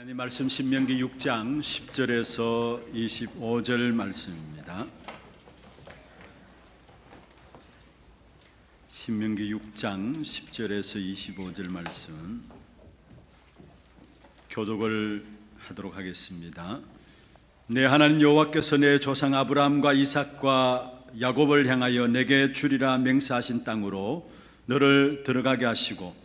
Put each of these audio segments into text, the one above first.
하나님 말씀 신명기 6장 10절에서 25절 말씀입니다. 신명기 6장 10절에서 25절 말씀 교독을 하도록 하겠습니다. 내 하나님 여호와께서 내 조상 아브라함과 이삭과 야곱을 향하여 내게 주리라 맹세하신 땅으로 너를 들어가게 하시고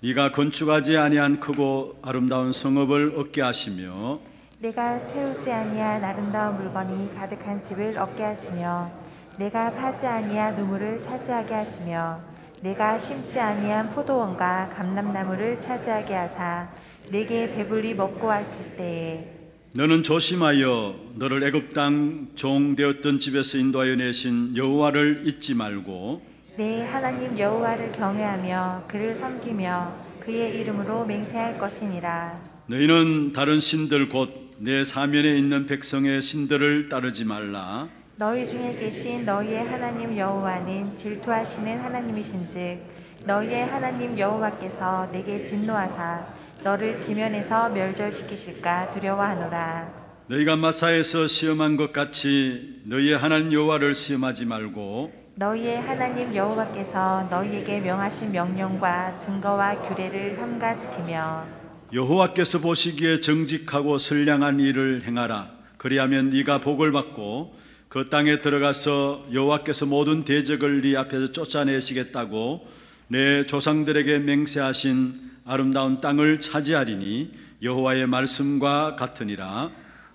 네가 건축하지 아니한 크고 아름다운 성읍을 얻게 하시며 내가 채우지 아니한 아름다운 물건이 가득한 집을 얻게 하시며 내가 파지 아니한 우물을 차지하게 하시며 내가 심지 아니한 포도원과 감람나무를 차지하게 하사 내게 배불리 먹고 할 때에 너는 조심하여 너를 애굽 땅 종되었던 집에서 인도하여 내신 여호와를 잊지 말고 내 네, 하나님 여호와를 경외하며 그를 섬기며 그의 이름으로 맹세할 것이니라. 너희는 다른 신들 곧 내 사면에 있는 백성의 신들을 따르지 말라. 너희 중에 계신 너희의 하나님 여호와는 질투하시는 하나님이신즉 너희의 하나님 여호와께서 내게 진노하사 너를 지면에서 멸절시키실까 두려워하노라. 너희가 마사에서 시험한 것 같이 너희의 하나님 여호와를 시험하지 말고 너희의 하나님 여호와께서 너희에게 명하신 명령과 증거와 규례를 삼가 지키며 여호와께서 보시기에 정직하고 선량한 일을 행하라 그리하면 네가 복을 받고 그 땅에 들어가서 여호와께서 모든 대적을 네 앞에서 쫓아내시겠다고 내 조상들에게 맹세하신 아름다운 땅을 차지하리니 여호와의 말씀과 같으니라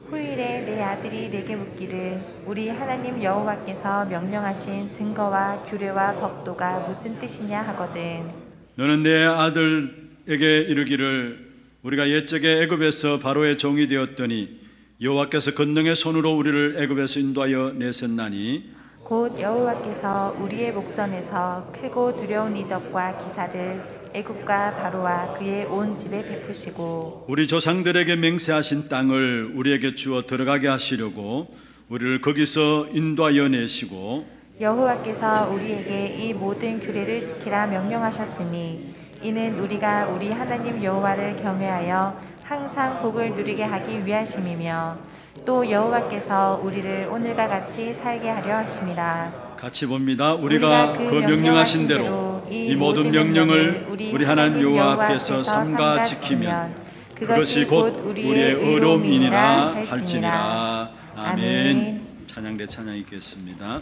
후일에 내 아들이 내게 묻기를 우리 하나님 여호와께서 명령하신 증거와 규례와 법도가 무슨 뜻이냐 하거든 너는 내 아들에게 이르기를 우리가 옛적에 애굽에서 바로의 종이 되었더니 여호와께서 건능의 손으로 우리를 애굽에서 인도하여 내셨나니 곧 여호와께서 우리의 목전에서 크고 두려운 이적과 기사를 애굽과 바로와 그의 온 집에 베푸시고 우리 조상들에게 맹세하신 땅을 우리에게 주어 들어가게 하시려고 우리를 거기서 인도하여 내시고 여호와께서 우리에게 이 모든 규례를 지키라 명령하셨으니 이는 우리가 우리 하나님 여호와를 경외하여 항상 복을 누리게 하기 위하심이며 또 여호와께서 우리를 오늘과 같이 살게 하려 하심이라 같이 봅니다 우리가, 우리가 그, 그 명령하신 대로 이 모든 명령을 우리 하나님 여호와 앞에서 삼가 지키면 그것이 곧 우리의 의로움이니라 할지니라 아멘 찬양대 찬양 있겠습니다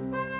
thank you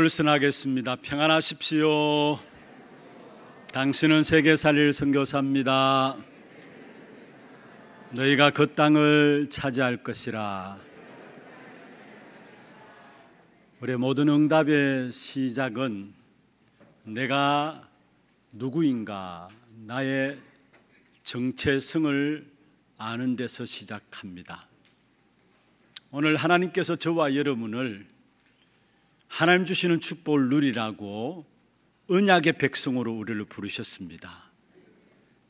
기도를 선하겠습니다. 평안하십시오. 당신은 세계 살릴 선교사입니다. 너희가 그 땅을 차지할 것이라. 우리 모든 응답의 시작은 내가 누구인가, 나의 정체성을 아는 데서 시작합니다. 오늘 하나님께서 저와 여러분을 하나님 주시는 축복을 누리라고 은약의 백성으로 우리를 부르셨습니다.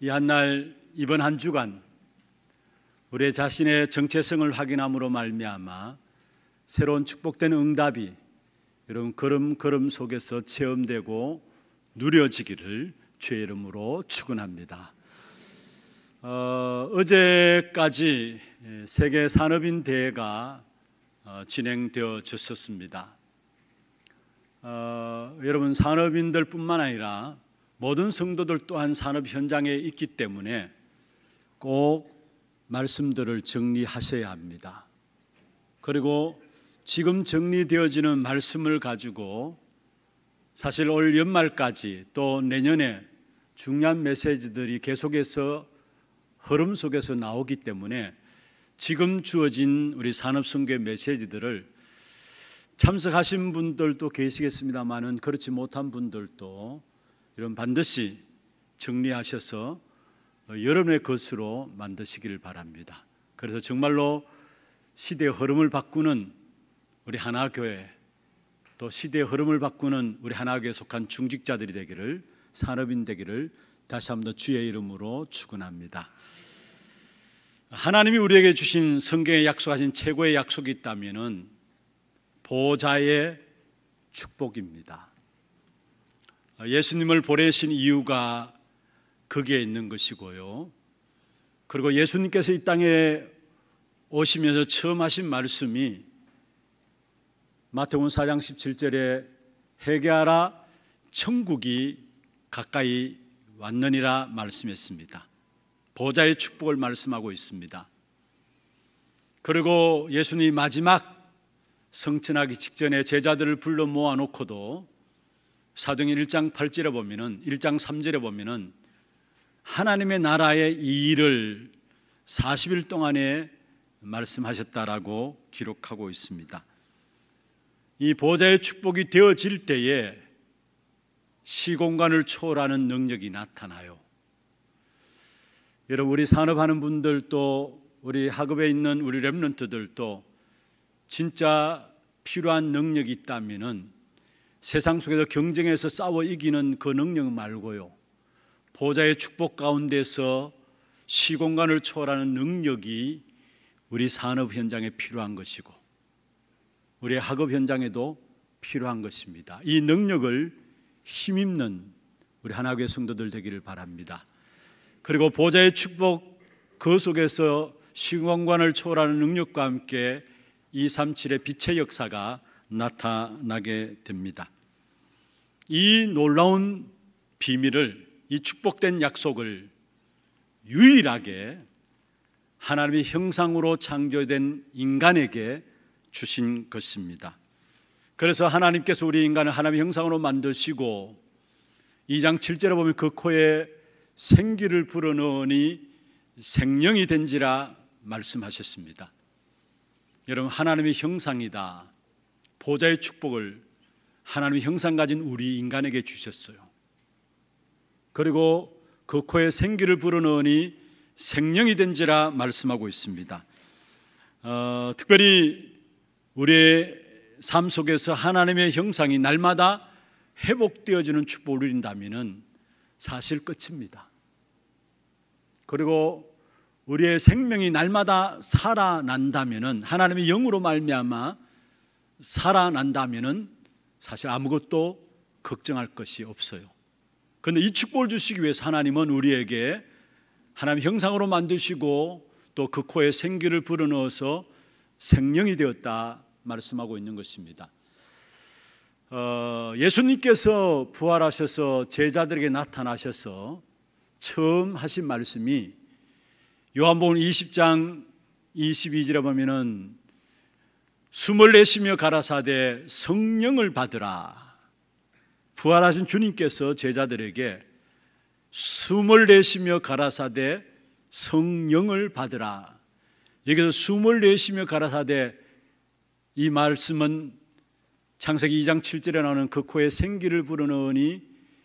이 한날 이번 한 주간 우리 자신의 정체성을 확인함으로 말미암아 새로운 축복된 응답이 여러분 걸음걸음 속에서 체험되고 누려지기를 주의 이름으로 축원합니다. 어, 제까지 세계 산업인 대회가 어, 진행되어졌었습니다. 어, 여러분 산업인들뿐만 아니라 모든 성도들 또한 산업 현장에 있기 때문에 꼭 말씀들을 정리하셔야 합니다. 그리고 지금 정리되어지는 말씀을 가지고 사실 올 연말까지 또 내년에 중요한 메시지들이 계속해서 흐름 속에서 나오기 때문에 지금 주어진 우리 산업 선교 메시지들을 참석하신 분들도 계시겠습니다만은 그렇지 못한 분들도 이런 반드시 정리하셔서 어, 여러분의 것으로 만드시기를 바랍니다. 그래서 정말로 시대의 흐름을 바꾸는 우리 하나교회 또 시대의 흐름을 바꾸는 우리 하나교회에 속한 중직자들이 되기를 산업인 되기를 다시 한번 주의 이름으로 축원합니다. 하나님이 우리에게 주신 성경에 약속하신 최고의 약속이 있다면은 보자의 축복입니다. 예수님을 보내신 이유가 그게 있는 것이고요. 그리고 예수님께서 이 땅에 오시면서 처음 하신 말씀이 마태복음 4장 17절에 회개하라 천국이 가까이 왔느니라 말씀했습니다. 보좌의 축복을 말씀하고 있습니다. 그리고 예수님 마지막 성천하기 직전에 제자들을 불러 모아놓고도 사도행 1장 8절에 보면은 1장 3절에 보면은 하나님의 나라의 일을 40일 동안에 말씀하셨다라고 기록하고 있습니다. 이 보좌의 축복이 되어질 때에 시공간을 초월하는 능력이 나타나요. 여러분 우리 산업하는 분들도 우리 학업에 있는 우리 랩런트들도 진짜 필요한 능력이 있다면은 세상 속에서 경쟁에서 싸워 이기는 그 능력 말고요. 보좌의 축복 가운데서 시공간을 초월하는 능력이 우리 산업 현장에 필요한 것이고 우리 학업 현장에도 필요한 것입니다. 이 능력을 힘입는 우리 하나교회 성도들 되기를 바랍니다. 그리고 보좌의 축복 그 속에서 시공간을 초월하는 능력과 함께 237의 빛의 역사가 나타나게 됩니다. 이 놀라운 비밀을 이 축복된 약속을 유일하게 하나님의 형상으로 창조된 인간에게 주신 것입니다. 그래서 하나님께서 우리 인간을 하나님의 형상으로 만드시고 2장 7절에 보면 그 코에 생기를 불어넣으니 생명이 된지라 말씀하셨습니다. 여러분 하나님의 형상이다. 보좌의 축복을 하나님의 형상 가진 우리 인간에게 주셨어요. 그리고 그 코에 생기를 불어넣으니 생명이 된지라 말씀하고 있습니다. 어, 특별히 우리의 삶 속에서 하나님의 형상이 날마다 회복되어지는 축복을 누린다면 사실 끝입니다. 그리고 우리의 생명이 날마다 살아난다면은 하나님의 영으로 말미암아 살아난다면은 사실 아무것도 걱정할 것이 없어요. 그런데 이 축복을 주시기 위해서 하나님은 우리에게 하나님 형상으로 만드시고 또 그 코에 생기를 불어넣어서 생명이 되었다 말씀하고 있는 것입니다. 어, 예수님께서 부활하셔서 제자들에게 나타나셔서 처음 하신 말씀이 요한복음 20장 22절에 보면은 숨을 내쉬며 가라사대 성령을 받으라. 부활하신 주님께서 제자들에게 숨을 내쉬며 가라사대 성령을 받으라. 여기서 숨을 내쉬며 가라사대 이 말씀은 창세기 2장 7절에 나오는 그 코에 생기를 불어넣으니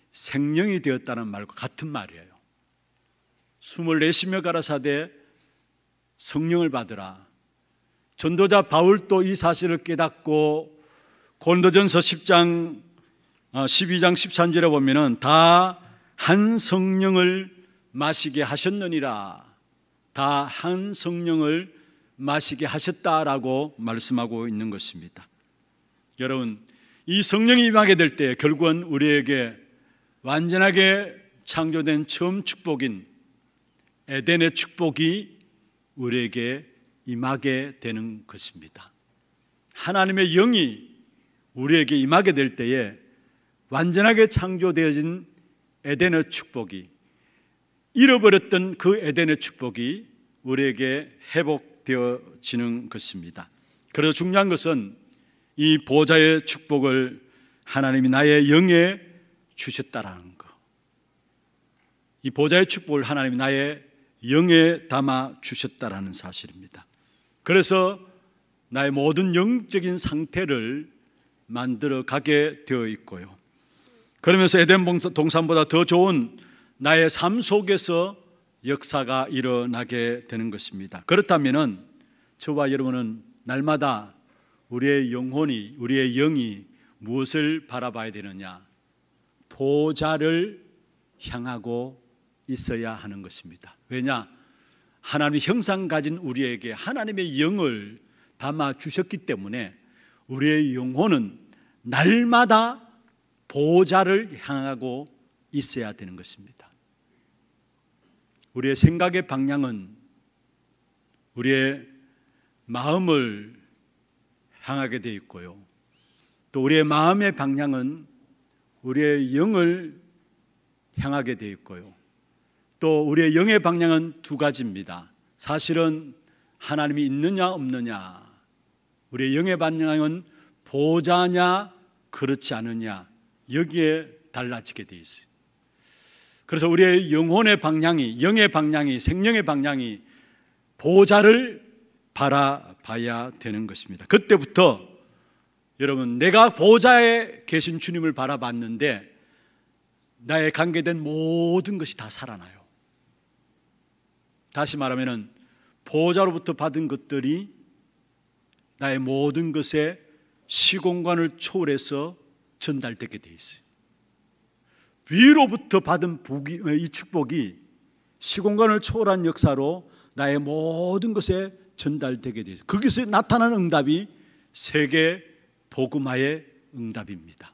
생명이 되었다는 말과 같은 말이에요. 숨을 내쉬며 가라사대 성령을 받으라. 전도자 바울도 이 사실을 깨닫고 곤도전서 10장 12장 어, 13절에 보면은 다 한 성령을 마시게 하셨느니라. 다 한 성령을 마시게 하셨다라고 말씀하고 있는 것입니다. 여러분, 이 성령이 임하게 될 때 결국은 우리에게 완전하게 창조된 처음 축복인 에덴의 축복이 우리에게 임하게 되는 것입니다. 하나님의 영이 우리에게 임하게 될 때에 완전하게 창조되어진 에덴의 축복이 잃어버렸던 그 에덴의 축복이 우리에게 회복되어지는 것입니다. 그래서 중요한 것은 이 보좌의 축복을 하나님이 나의 영에 주셨다라는 것. 이 보좌의 축복을 하나님이 나의 영에 담아 주셨다라는 사실입니다. 그래서 나의 모든 영적인 상태를 만들어 가게 되어 있고요. 그러면서 에덴 동산보다 더 좋은 나의 삶 속에서 역사가 일어나게 되는 것입니다. 그렇다면 저와 여러분은 날마다 우리의 영혼이 우리의 영이 무엇을 바라봐야 되느냐? 보좌를 향하고 있어야 하는 것입니다. 왜냐? 하나님의 형상 가진 우리에게 하나님의 영을 담아 주셨기 때문에 우리의 영혼은 날마다 보호자를 향하고 있어야 되는 것입니다. 우리의 생각의 방향은 우리의 마음을 향하게 되어 있고요. 또 우리의 마음의 방향은 우리의 영을 향하게 되어 있고요. 또 우리의 영의 방향은 두 가지입니다. 사실은 하나님이 있느냐 없느냐. 우리의 영의 방향은 보자냐 그렇지 않느냐. 여기에 달라지게 돼 있어요. 그래서 우리의 영혼의 방향이 영의 방향이 생명의 방향이 보좌를 바라봐야 되는 것입니다. 그때부터 여러분 내가 보좌에 계신 주님을 바라봤는데 나의 관계된 모든 것이 다 살아나요. 다시 말하면 보호자로부터 받은 것들이 나의 모든 것에 시공간을 초월해서 전달되게 돼 있어요. 위로부터 받은 복이, 이 축복이 시공간을 초월한 역사로 나의 모든 것에 전달되게 돼 있어요. 거기서 나타나 응답이 세계 복음화의 응답입니다.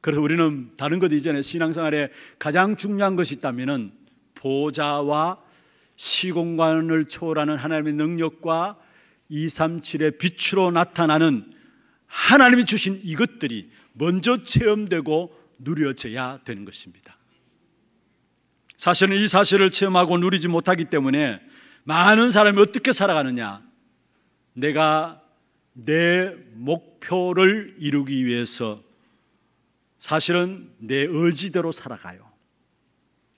그래서 우리는 다른 것 이전에 신앙생활에 가장 중요한 것이 있다면 보좌와 시공간을 초월하는 하나님의 능력과 237의 빛으로 나타나는 하나님이 주신 이것들이 먼저 체험되고 누려져야 되는 것입니다. 사실은 이 사실을 체험하고 누리지 못하기 때문에 많은 사람이 어떻게 살아가느냐. 내가 내 목표를 이루기 위해서 사실은 내 의지대로 살아가요.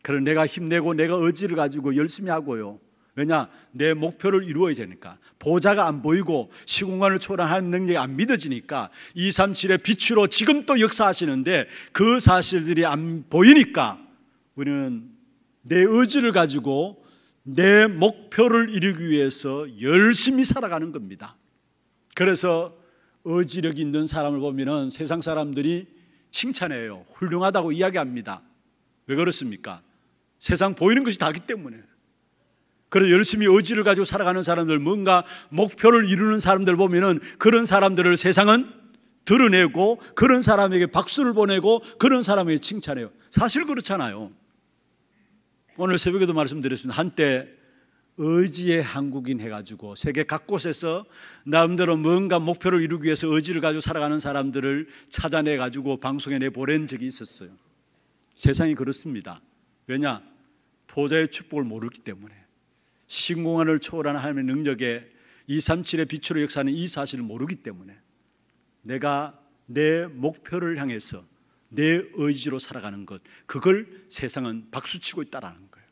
그런 내가 힘내고 내가 의지를 가지고 열심히 하고요. 왜냐? 내 목표를 이루어야 되니까. 보좌가 안 보이고 시공간을 초월하는 능력이 안 믿어지니까 237의 빛으로 지금 도 역사하시는데 그 사실들이 안 보이니까 우리는 내 의지를 가지고 내 목표를 이루기 위해서 열심히 살아가는 겁니다. 그래서 의지력 있는 사람을 보면 세상 사람들이 칭찬해요. 훌륭하다고 이야기합니다. 왜 그렇습니까? 세상 보이는 것이 다기 때문에. 그래서 열심히 의지를 가지고 살아가는 사람들, 뭔가 목표를 이루는 사람들 보면은 그런 사람들을 세상은 드러내고 그런 사람에게 박수를 보내고 그런 사람에게 칭찬해요. 사실 그렇잖아요. 오늘 새벽에도 말씀드렸습니다. 한때 의지의 한국인 해가지고 세계 각 곳에서 나름대로 뭔가 목표를 이루기 위해서 의지를 가지고 살아가는 사람들을 찾아내가지고 방송에 내보낸 적이 있었어요. 세상이 그렇습니다. 왜냐? 보좌의 축복을 모르기 때문에 신공간을 초월한 하나님의 능력에 237의 빛으로 역사하는 이 사실을 모르기 때문에 내가 내 목표를 향해서 내 의지로 살아가는 것 그걸 세상은 박수치고 있다라는 거예요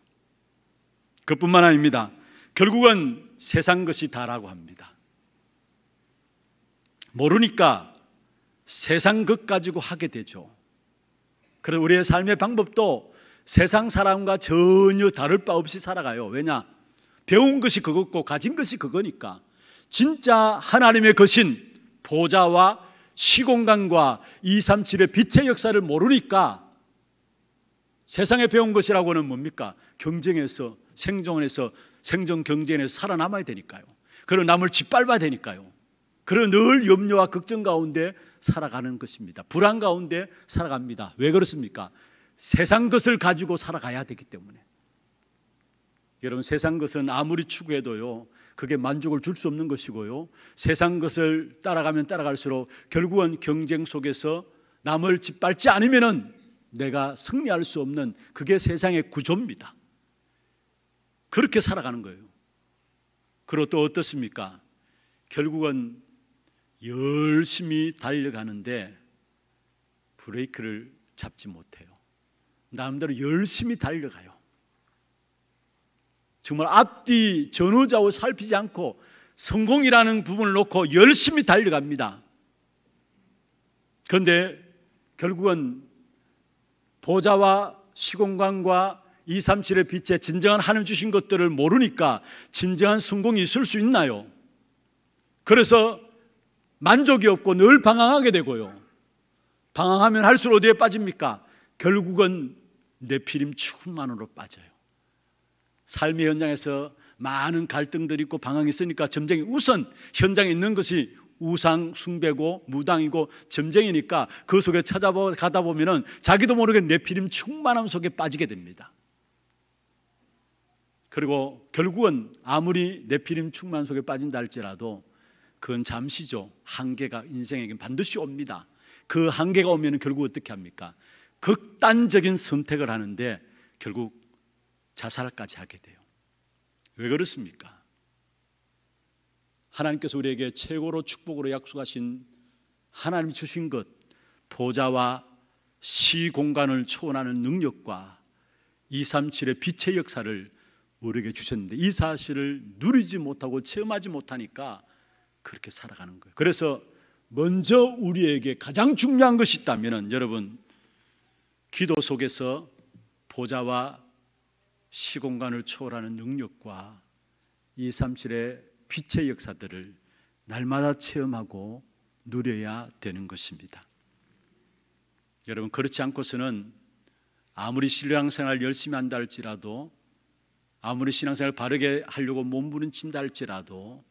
그뿐만 아닙니다 결국은 세상 것이 다라고 합니다 모르니까 세상 것 가지고 하게 되죠 그래서 우리의 삶의 방법도 세상 사람과 전혀 다를 바 없이 살아가요. 왜냐? 배운 것이 그것고 가진 것이 그거니까. 진짜 하나님의 것인 보좌와 시공간과 237의 빛의 역사를 모르니까 세상에 배운 것이라고는 뭡니까? 경쟁에서 생존해서 생존 경쟁에서 살아남아야 되니까요. 그런 남을 짓밟아야 되니까요. 그런 늘 염려와 걱정 가운데 살아가는 것입니다. 불안 가운데 살아갑니다. 왜 그렇습니까? 세상 것을 가지고 살아가야 되기 때문에 여러분 세상 것은 아무리 추구해도요 그게 만족을 줄 수 없는 것이고요 세상 것을 따라가면 따라갈수록 결국은 경쟁 속에서 남을 짓밟지 않으면은 내가 승리할 수 없는 그게 세상의 구조입니다. 그렇게 살아가는 거예요. 그리고 또 어떻습니까? 결국은 열심히 달려가는데 브레이크를 잡지 못해요. 나름대로 열심히 달려가요. 정말 앞뒤 전후좌우 살피지 않고 성공이라는 부분을 놓고 열심히 달려갑니다. 그런데 결국은 보좌와 시공간과 이삼칠의 빛에 진정한 하늘 주신 것들을 모르니까 진정한 성공이 있을 수 있나요? 그래서 만족이 없고 늘 방황하게 되고요. 방황하면 할수록 어디에 빠집니까? 결국은 내피림 추만으로 빠져요. 삶의 현장에서 많은 갈등들이 있고 방황이 있으니까 점쟁이 우선 현장에 있는 것이 우상 숭배고 무당이고 점쟁이니까 그 속에 찾아가다 보면은 자기도 모르게 내피림 충만함 속에 빠지게 됩니다. 그리고 결국은 아무리 내피림 충만 속에 빠진다 할지라도 그건 잠시죠. 한계가 인생에겐 반드시 옵니다. 그 한계가 오면 결국 어떻게 합니까? 극단적인 선택을 하는데 결국 자살까지 하게 돼요. 왜 그렇습니까? 하나님께서 우리에게 최고로 축복으로 약속하신 하나님 주신 것, 보좌와 시 공간을 초월하는 능력과 237의 빛의 역사를 우리에게 주셨는데 이 사실을 누리지 못하고 체험하지 못하니까 그렇게 살아가는 거예요. 그래서 먼저 우리에게 가장 중요한 것이 있다면 여러분 기도 속에서 보좌와 시공간을 초월하는 능력과 이3실의 빛의 역사들을 날마다 체험하고 누려야 되는 것입니다. 여러분 그렇지 않고서는 아무리 신앙생활 열심히 한다 할지라도 아무리 신앙생활 바르게 하려고 몸부림친다 할지라도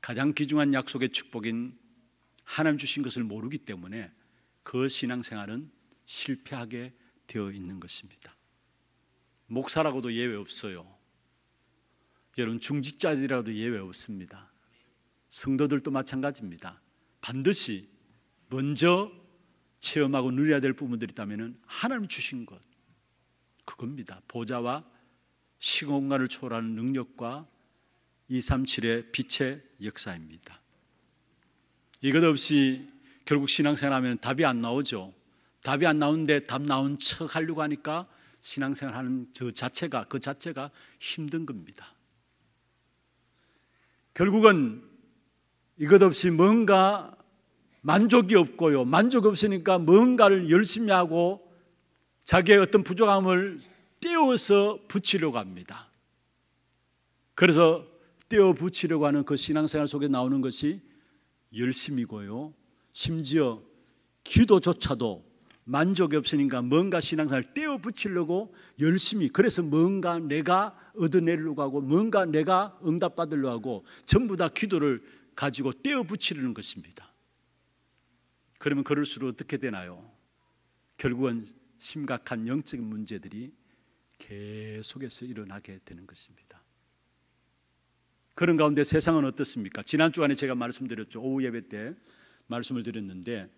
가장 귀중한 약속의 축복인 하나님 주신 것을 모르기 때문에 그 신앙생활은 실패하게 되어 있는 것입니다. 목사라고도 예외 없어요. 여러분 중직자들이라도 예외 없습니다. 성도들도 마찬가지입니다. 반드시 먼저 체험하고 누려야 될 부분들이 있다면 하나님 주신 것 그겁니다. 보좌와 시공간을 초월하는 능력과 237의 빛의 역사입니다. 이것 없이 결국 신앙생활하면 답이 안 나오죠. 답이 안 나오는데 답 나온 척 하려고 하니까 신앙생활 하는 그 자체가, 그 자체가 힘든 겁니다. 결국은 이것 없이 뭔가 만족이 없고요. 만족 없으니까 뭔가를 열심히 하고 자기의 어떤 부족함을 떼어서 붙이려고 합니다. 그래서 떼어 붙이려고 하는 그 신앙생활 속에 나오는 것이 열심이고요. 심지어 기도조차도 만족이 없으니까 뭔가 신앙생활 떼어 붙이려고 열심히 그래서 뭔가 내가 얻어내려고 하고 뭔가 내가 응답받으려고 하고 전부 다 기도를 가지고 떼어 붙이려는 것입니다. 그러면 그럴수록 어떻게 되나요? 결국은 심각한 영적인 문제들이 계속해서 일어나게 되는 것입니다. 그런 가운데 세상은 어떻습니까? 지난 주간에 제가 말씀드렸죠. 오후 예배 때 말씀을 드렸는데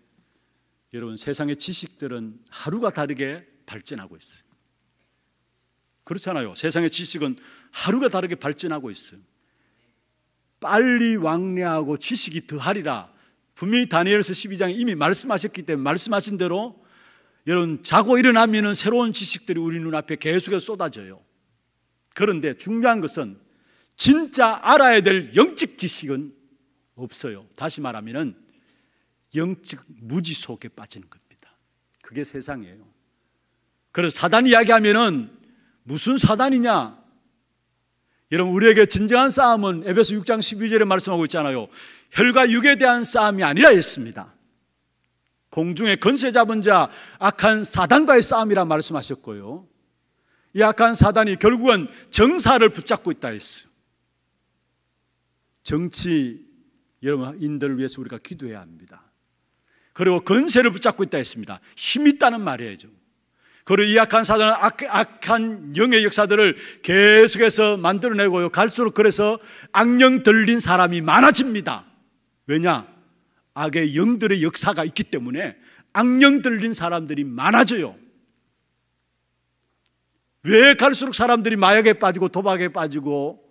여러분 세상의 지식들은 하루가 다르게 발전하고 있어요. 그렇잖아요. 세상의 지식은 하루가 다르게 발전하고 있어요. 빨리 왕래하고 지식이 더하리라. 분명히 다니엘서 12장에 이미 말씀하셨기 때문에 말씀하신 대로 여러분 자고 일어나면 새로운 지식들이 우리 눈앞에 계속해서 쏟아져요. 그런데 중요한 것은 진짜 알아야 될 영적 지식은 없어요. 다시 말하면은 영적 무지 속에 빠지는 겁니다. 그게 세상이에요. 그래서 사단 이야기하면은 무슨 사단이냐? 여러분 우리에게 진정한 싸움은 에베소 6장 12절에 말씀하고 있잖아요. 혈과 육에 대한 싸움이 아니라 했습니다. 공중에 건세 잡은 자 악한 사단과의 싸움이라 말씀하셨고요. 이 악한 사단이 결국은 정사를 붙잡고 있다 했어요. 정치 여러분 인들을 위해서 우리가 기도해야 합니다. 그리고 근세를 붙잡고 있다 했습니다. 힘 있다는 말이에요. 그리고 이 악한 사단은 악, 한 영의 역사들을 계속해서 만들어내고요. 갈수록 그래서 악령 들린 사람이 많아집니다. 왜냐? 악의 영들의 역사가 있기 때문에 악령 들린 사람들이 많아져요. 왜 갈수록 사람들이 마약에 빠지고 도박에 빠지고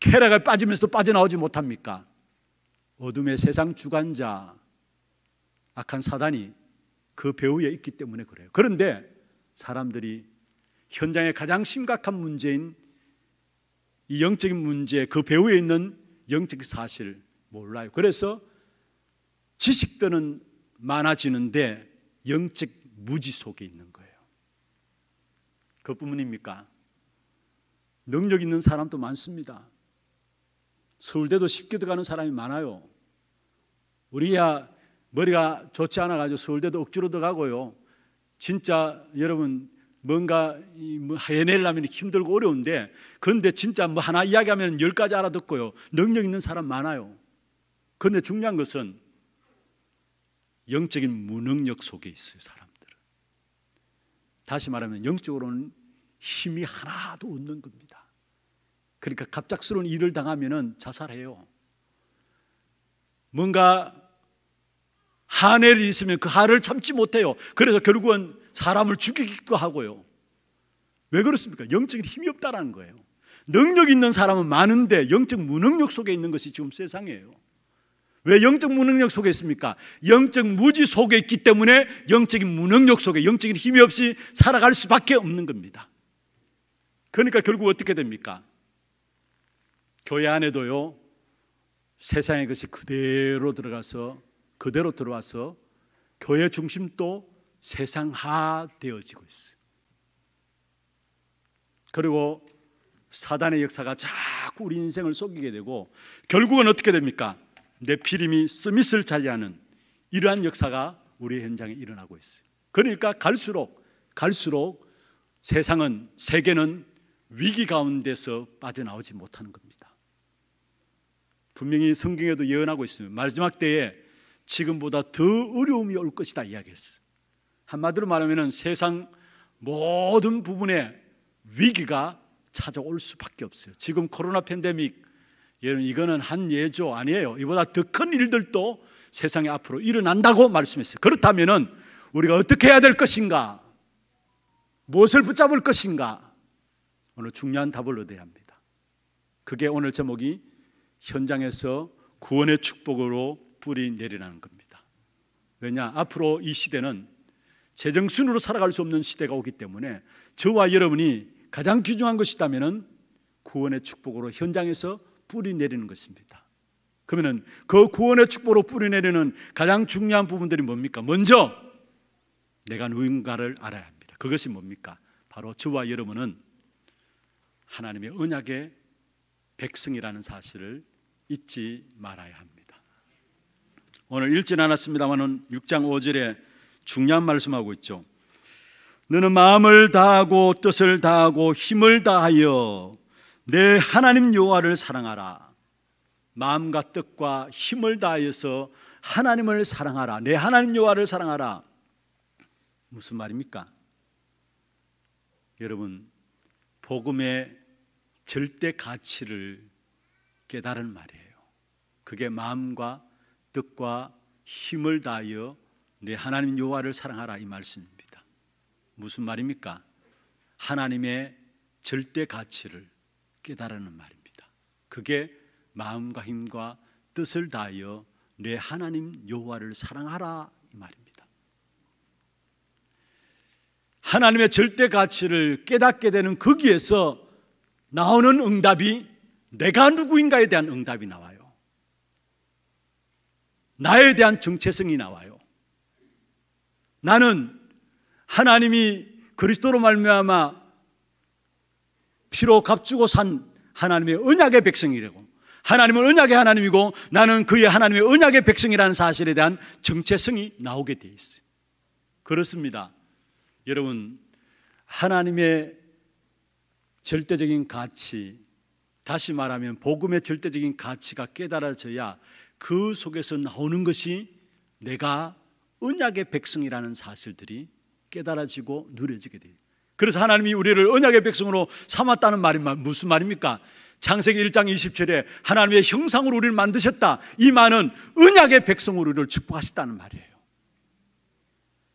쾌락에 빠지면서도 빠져나오지 못합니까? 어둠의 세상 주관자, 악한 사단이 그 배후에 있기 때문에 그래요. 그런데 사람들이 현장의 가장 심각한 문제인 이 영적인 문제, 그 배후에 있는 영적사실 몰라요. 그래서 지식들은 많아지는데 영적 무지 속에 있는 거예요. 그뿐입니까? 능력 있는 사람도 많습니다. 서울대도 쉽게 들어가는 사람이 많아요. 우리야 머리가 좋지 않아가지고 서울대도 억지로 들어가고요. 진짜 여러분 뭔가 뭐 해내려면 힘들고 어려운데 그런데 진짜 뭐 하나 이야기하면 열 가지 알아듣고요. 능력 있는 사람 많아요. 그런데 중요한 것은 영적인 무능력 속에 있어요, 사람들은. 다시 말하면 영적으로는 힘이 하나도 없는 겁니다. 그러니까 갑작스러운 일을 당하면 자살해요. 뭔가 한해를 있으면 그한를 참지 못해요. 그래서 결국은 사람을 죽이기도 하고요. 왜 그렇습니까? 영적인 힘이 없다라는 거예요. 능력 있는 사람은 많은데 영적 무능력 속에 있는 것이 지금 세상이에요. 왜 영적 무능력 속에 있습니까? 영적 무지 속에 있기 때문에 영적인 무능력 속에 영적인 힘이 없이 살아갈 수밖에 없는 겁니다. 그러니까 결국 어떻게 됩니까? 교회 안에도요, 세상의 것이 그대로 들어가서 그대로 들어와서 교회 중심도 세상화 되어지고 있어 그리고 사단의 역사가 자꾸 우리 인생을 속이게 되고 결국은 어떻게 됩니까? 네피림이 스밋을 자리하는 이러한 역사가 우리 현장에 일어나고 있어 그러니까 갈수록 갈수록 세상은 세계는 위기 가운데서 빠져나오지 못하는 겁니다. 분명히 성경에도 예언하고 있습니다. 마지막 때에 지금보다 더 어려움이 올 것이다 이야기했어. 한마디로 말하면 세상 모든 부분에 위기가 찾아올 수밖에 없어요. 지금 코로나 팬데믹, 여러분 이거는 한 예조 아니에요. 이보다 더 큰 일들도 세상에 앞으로 일어난다고 말씀했어요. 그렇다면은 우리가 어떻게 해야 될 것인가? 무엇을 붙잡을 것인가? 오늘 중요한 답을 얻어야 합니다. 그게 오늘 제목이 현장에서 구원의 축복으로 뿌리 내리라는 겁니다. 왜냐? 앞으로 이 시대는 제정순으로 살아갈 수 없는 시대가 오기 때문에 저와 여러분이 가장 귀중한 것이다면은 구원의 축복으로 현장에서 뿌리 내리는 것입니다. 그러면은 그 구원의 축복으로 뿌리 내리는 가장 중요한 부분들이 뭡니까? 먼저 내가 누군가를 알아야 합니다. 그것이 뭡니까? 바로 저와 여러분은 하나님의 언약의 백성이라는 사실을 잊지 말아야 합니다. 오늘 읽진 않았습니다만은 6장 5절에 중요한 말씀하고 있죠. 너는 마음을 다하고 뜻을 다하고 힘을 다하여 내 하나님 여호와를 사랑하라. 마음과 뜻과 힘을 다해서 하나님을 사랑하라. 내 하나님 여호와를 사랑하라. 무슨 말입니까? 여러분 복음의 절대 가치를 깨달은 말이에요. 그게 마음과 뜻과 힘을 다하여 내 하나님 여호와를 사랑하라 이 말씀입니다. 무슨 말입니까? 하나님의 절대 가치를 깨달는 말입니다. 그게 마음과 힘과 뜻을 다하여 내 하나님 여호와를 사랑하라 이 말입니다. 하나님의 절대 가치를 깨닫게 되는 거기에서 나오는 응답이 내가 누구인가에 대한 응답이 나와요. 나에 대한 정체성이 나와요. 나는 하나님이 그리스도로 말미암아 피로 값주고 산 하나님의 언약의 백성이라고. 하나님은 언약의 하나님이고 나는 그의 하나님의 언약의 백성이라는 사실에 대한 정체성이 나오게 돼 있어요. 그렇습니다. 여러분 하나님의 절대적인 가치 다시 말하면 복음의 절대적인 가치가 깨달아져야 그 속에서 나오는 것이 내가 언약의 백성이라는 사실들이 깨달아지고 누려지게 돼요. 그래서 하나님이 우리를 언약의 백성으로 삼았다는 말이 무슨 말입니까? 창세기 1장 2 0에 하나님의 형상으로 우리를 만드셨다. 이 말은 언약의 백성으로 우리를 축복하셨다는 말이에요.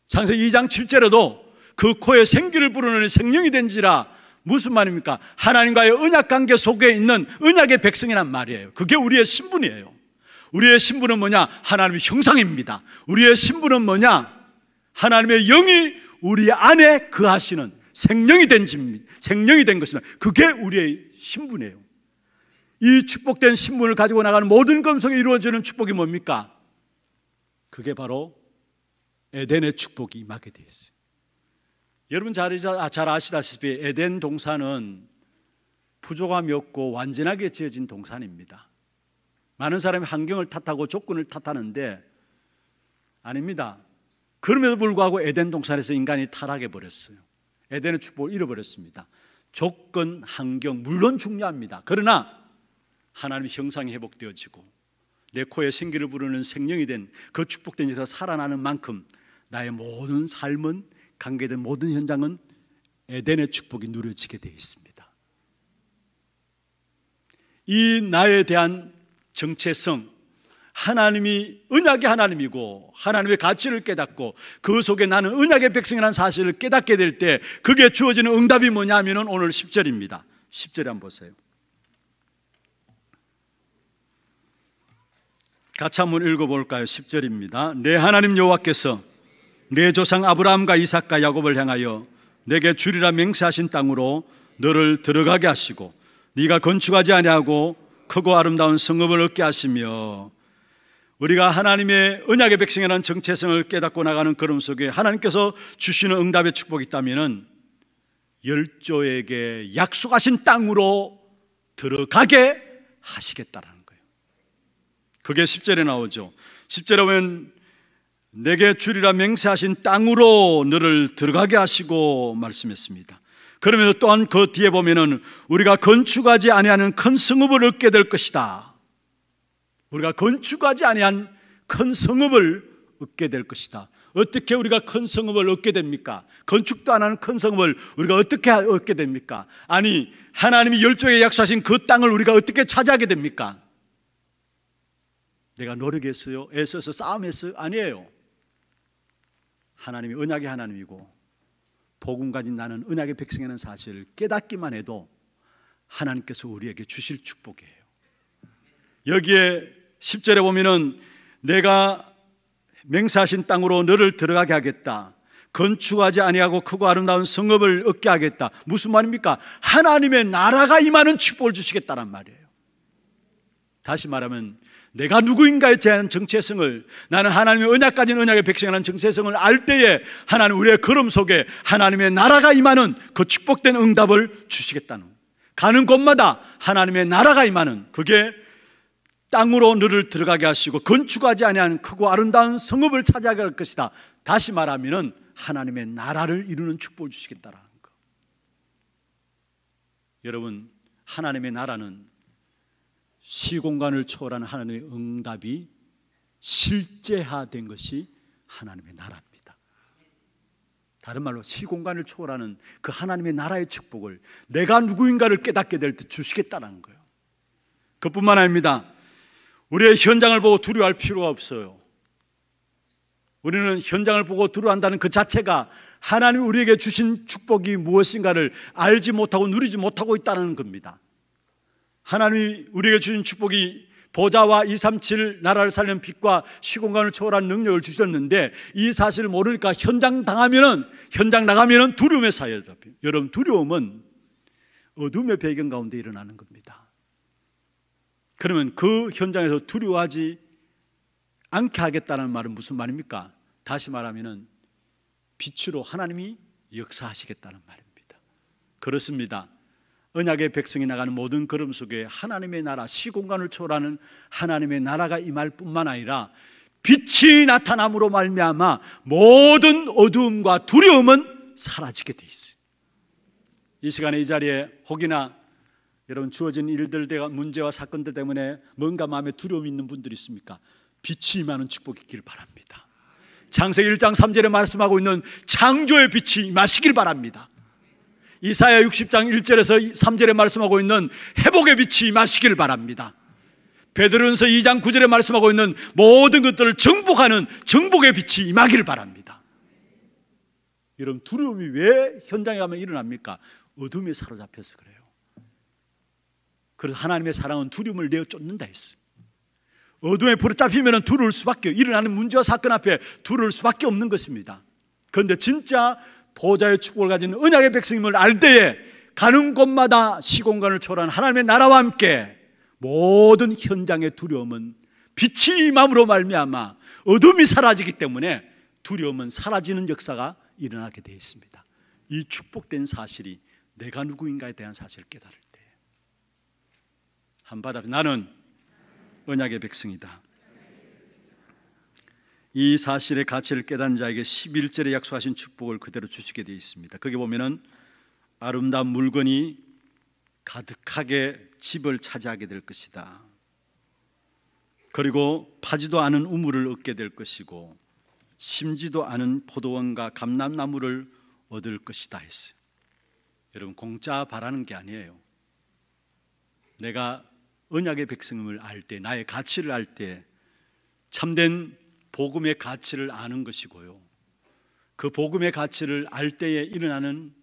창세기 2장 7절에도 그 코에 생기를 부르는 생명이 된지라 무슨 말입니까? 하나님과의 언약 관계 속에 있는 언약의 백성이란 말이에요. 그게 우리의 신분이에요. 우리의 신분은 뭐냐? 하나님의 형상입니다. 우리의 신분은 뭐냐? 하나님의 영이 우리 안에 그하시는 생명이 된 집니다. 생명이 된 것입니다. 그게 우리의 신분이에요. 이 축복된 신분을 가지고 나가는 모든 감성이 이루어지는 축복이 뭡니까? 그게 바로 에덴의 축복이 임하게 되어 있어요. 여러분 잘, 아, 잘 아시다시피 에덴 동산은 부족함이 없고 완전하게 지어진 동산입니다. 많은 사람이 환경을 탓하고 조건을 탓하는데 아닙니다. 그럼에도 불구하고 에덴 동산에서 인간이 타락해 버렸어요. 에덴의 축복을 잃어버렸습니다. 조건, 환경 물론 중요합니다. 그러나 하나님의 형상이 회복되어지고 내 코에 생기를 부르는 생명이 된 그 축복된 자가 살아나는 만큼 나의 모든 삶은 관계된 모든 현장은 에덴의 축복이 누려지게 되어 있습니다. 이 나에 대한 정체성, 하나님이 은약의 하나님이고 하나님의 가치를 깨닫고 그 속에 나는 은약의 백성이라는 사실을 깨닫게 될 때 그게 주어지는 응답이 뭐냐면 오늘 10절입니다. 10절에 한번 보세요. 같이 한번 읽어볼까요? 10절입니다. 내 하나님 여호와께서 내 조상 아브라함과 이삭과 야곱을 향하여 내게 주리라 맹세하신 땅으로 너를 들어가게 하시고 네가 건축하지 아니하고 크고 아름다운 성읍을 얻게 하시며 우리가 하나님의 은약의 백성이라는 정체성을 깨닫고 나가는 걸음 속에 하나님께서 주시는 응답의 축복이 있다면 열조에게 약속하신 땅으로 들어가게 하시겠다라는 거예요. 그게 10절에 나오죠. 10절에 보면 내게 주리라 맹세하신 땅으로 너를 들어가게 하시고 말씀했습니다. 그러면서 또한 그 뒤에 보면은 우리가 건축하지 아니하는 큰 성읍을 얻게 될 것이다. 우리가 건축하지 아니한 큰 성읍을 얻게 될 것이다. 어떻게 우리가 큰 성읍을 얻게 됩니까? 건축도 안 하는 큰 성읍을 우리가 어떻게 얻게 됩니까? 아니, 하나님이 열조에 약속하신 그 땅을 우리가 어떻게 차지하게 됩니까? 내가 노력했어요? 애써서 싸움했어요? 아니에요. 하나님이 언약의 하나님이고 복음 가진 나는 은약의 백성이라는 사실을 깨닫기만 해도 하나님께서 우리에게 주실 축복이에요. 여기에 10절에 보면은 내가 맹세하신 땅으로 너를 들어가게 하겠다. 건축하지 아니하고 크고 아름다운 성읍을 얻게 하겠다. 무슨 말입니까? 하나님의 나라가 임하는 축복을 주시겠다란 말이에요. 다시 말하면 내가 누구인가에 대한 정체성을 나는 하나님의 언약 까지는 언약의 백성이라는 정체성을 알 때에 하나님 우리의 걸음 속에 하나님의 나라가 임하는 그 축복된 응답을 주시겠다는 가는 곳마다 하나님의 나라가 임하는 그게 땅으로 너를 들어가게 하시고 건축하지 아니한 크고 아름다운 성읍을 차지하게 할 것이다 다시 말하면 하나님의 나라를 이루는 축복을 주시겠다라는 거 여러분 하나님의 나라는 시공간을 초월한 하나님의 응답이 실제화된 것이 하나님의 나라입니다. 다른 말로 시공간을 초월하는 그 하나님의 나라의 축복을 내가 누구인가를 깨닫게 될 때 주시겠다는 거예요. 그뿐만 아닙니다. 우리의 현장을 보고 두려워할 필요가 없어요. 우리는 현장을 보고 두려워한다는 그 자체가 하나님 우리에게 주신 축복이 무엇인가를 알지 못하고 누리지 못하고 있다는 겁니다. 하나님이 우리에게 주신 축복이 보좌와 237 나라를 살리는 빛과 시공간을 초월한 능력을 주셨는데 이 사실을 모르니까 현장 당하면은 현장 나가면은 두려움에 사로잡혀. 여러분 두려움은 어둠의 배경 가운데 일어나는 겁니다. 그러면 그 현장에서 두려워하지 않게 하겠다는 말은 무슨 말입니까? 다시 말하면은 빛으로 하나님이 역사하시겠다는 말입니다. 그렇습니다. 언약의 백성이 나가는 모든 걸음 속에 하나님의 나라 시공간을 초월하는 하나님의 나라가 임할 뿐만 아니라 빛이 나타남으로 말미암아 모든 어두움과 두려움은 사라지게 돼 있어요. 이 시간에 이 자리에 혹이나 여러분 주어진 일들 대가 문제와 사건들 때문에 뭔가 마음에 두려움이 있는 분들 있습니까? 빛이 임하는 축복이 있기를 바랍니다. 창세기 1장 3절에 말씀하고 있는 창조의 빛이 임하시길 바랍니다. 이사야 60장 1절에서 3절에 말씀하고 있는 회복의 빛이 임하시길 바랍니다. 베드로전서 2장 9절에 말씀하고 있는 모든 것들을 정복하는 정복의 빛이 임하기 바랍니다. 여러분 두려움이 왜 현장에 가면 일어납니까? 어둠에 사로잡혀서 그래요. 그래서 하나님의 사랑은 두려움을 내어 쫓는다 했습니 어둠에 부로잡히면 두려울 수밖에 일어나는 문제와 사건 앞에 두려울 수밖에 없는 것입니다. 그런데 진짜 보좌의 축복을 가진 은약의 백성임을 알 때에 가는 곳마다 시공간을 초월한 하나님의 나라와 함께 모든 현장의 두려움은 빛이 임함으로 말미암아 어둠이 사라지기 때문에 두려움은 사라지는 역사가 일어나게 되어 있습니다. 이 축복된 사실이 내가 누구인가에 대한 사실을 깨달을 때 한바닥 나는 은약의 백성이다. 이 사실의 가치를 깨닫는 자에게 11절에 약속하신 축복을 그대로 주시게 되어 있습니다. 거기 보면은 아름다운 물건이 가득하게 집을 차지하게 될 것이다. 그리고 파지도 않은 우물을 얻게 될 것이고 심지도 않은 포도원과 감람나무를 얻을 것이다 했어요. 여러분 공짜 바라는 게 아니에요. 내가 언약의 백성임을 알 때, 나의 가치를 알 때, 참된 복음의 가치를 아는 것이고요. 그 복음의 가치를 알 때에 일어나는